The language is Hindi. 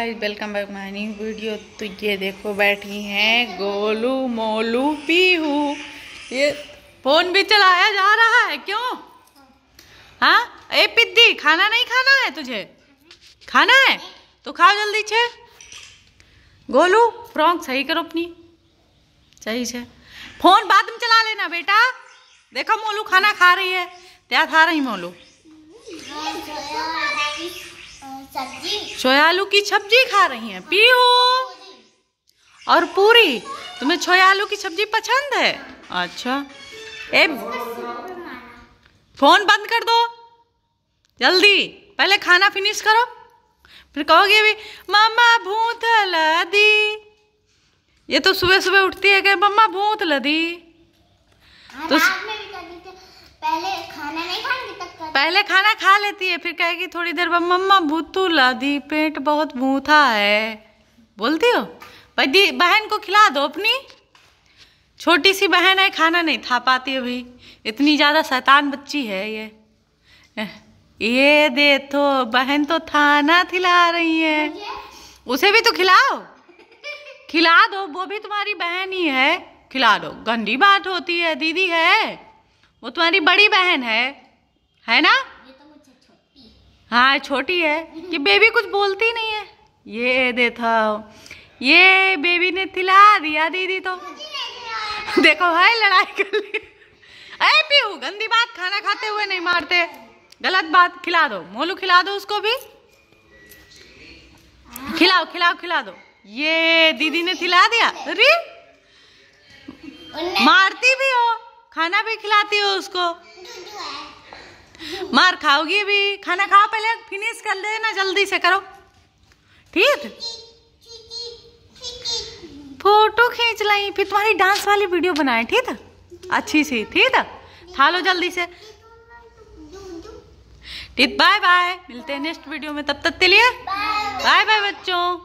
welcome back my new video तो ये देखो बैठी हैं गोलू मोलू पीहू ये फोन भी चलाया जा रहा है क्यों हाँ ए पिद्दी खाना नहीं खाना है तुझे खाना है तो खाओ जल्दी छे गोलू फ्रॉक सही करो अपनी सही छे फोन बाद में चला लेना बेटा देखो मोलू खाना खा रही है क्या खा रही मोलू छोयालू आलू की सब्जी खा रही हैं पीओ और पूरी तुम्हें छोया आलू की सब्जी पसंद है अच्छा ए फोन बंद कर दो जल्दी पहले खाना फिनिश करो फिर कहोगे अभी मामा भूत लदी ये तो सुबह सुबह उठती है क्या मम्मा भूत लदी हाँ, तो पहले खाना नहीं पहले खाना खा लेती है फिर कहेगी थोड़ी देर बाद मम्मा भूतू ला दी पेट बहुत भूथा है बोलती हो भाई बहन को खिला दो अपनी छोटी सी बहन है खाना नहीं खा पाती अभी इतनी ज़्यादा शैतान बच्ची है ये ये दे तो बहन तो थाना खिला रही है उसे भी तो खिलाओ खिला दो वो भी तुम्हारी बहन ही है खिला दो गंदी बात होती है दीदी है वो तुम्हारी बड़ी बहन है है ना ये तो छोटी हाँ छोटी है ये बेबी कुछ बोलती नहीं है ये देखा ये बेबी ने तिला दिया दीदी तो देखो भाई लड़ाई कर ली अरे पीहू गंदी बात खाना खाते हुए नहीं मारते गलत बात खिला दो मोलू खिला दो उसको भी खिलाओ खिलाओ खिला दो ये दीदी ने खिला दिया अरे मारती भी हो खाना भी खिलाती हो उसको मार खाओगी भी खाना खाओ पहले फिनिश कर लेना जल्दी से करो ठीक फोटो खींच लाई फिर तुम्हारी डांस वाली वीडियो बनाए ठीक है अच्छी सी ठीक था खा लो जल्दी से ठीक बाय बाय मिलते हैं नेक्स्ट वीडियो में तब तक के लिए बाय बाय बच्चों